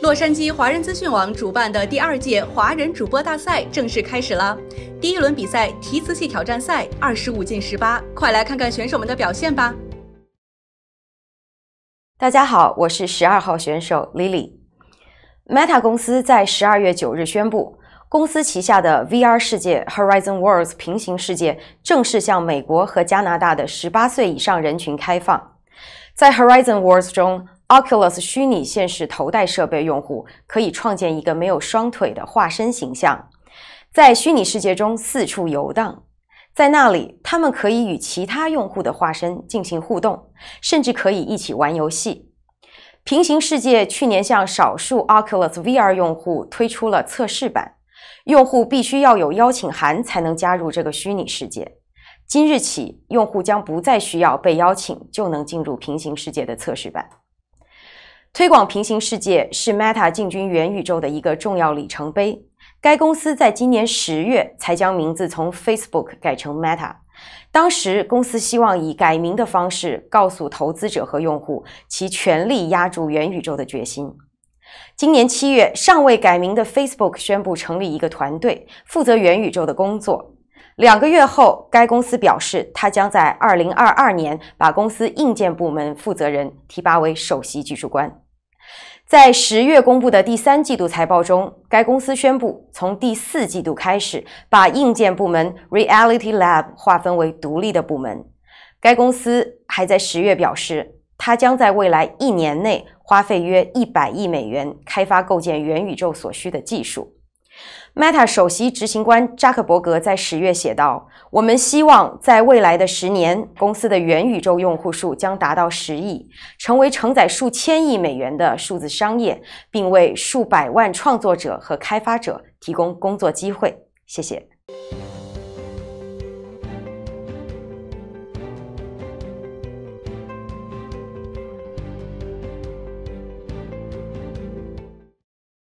洛杉矶华人资讯网主办的第二届华人主播大赛正式开始了。第一轮比赛——提词器挑战赛，二十五进十八。快来看看选手们的表现吧。大家好，我是十二号选手 Lily。Meta 公司在十二月九日宣布，公司旗下的 VR 世界 Horizon Worlds 平行世界正式向美国和加拿大的十八岁以上人群开放。在 Horizon Worlds 中，Oculus 虚拟现实头戴设备用户可以创建一个没有双腿的化身形象，在虚拟世界中四处游荡。在那里，他们可以与其他用户的化身进行互动，甚至可以一起玩游戏。平行世界去年向少数 Oculus VR 用户推出了测试版，用户必须要有邀请函才能加入这个虚拟世界。今日起，用户将不再需要被邀请就能进入平行世界的测试版。推广平行世界是 Meta 进军元宇宙的一个重要里程碑。该公司在今年十月才将名字从 Facebook 改成 Meta，当时公司希望以改名的方式告诉投资者和用户其全力压住元宇宙的决心。今年七月，尚未改名的 Facebook 宣布成立一个团队负责元宇宙的工作。两个月后，该公司表示，它将在二零二二年把公司硬件部门负责人提拔为首席技术官。在十月公布的第三季度财报中，该公司宣布从第四季度开始，把硬件部门 Reality Lab 划分为独立的部门。该公司还在十月表示，它将在未来一年内花费约一百亿美元开发构建元宇宙所需的技术。Meta 首席执行官扎克伯格在十月写道：“我们希望在未来的十年，公司的元宇宙用户数将达到十亿，成为承载数千亿美元的数字商业，并为数百万创作者和开发者提供工作机会。”谢谢。